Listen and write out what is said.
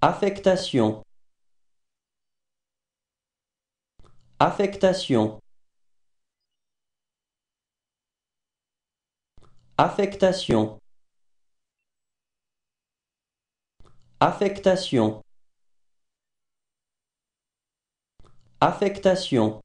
Affectation Affectation Affectation Affectation Affectation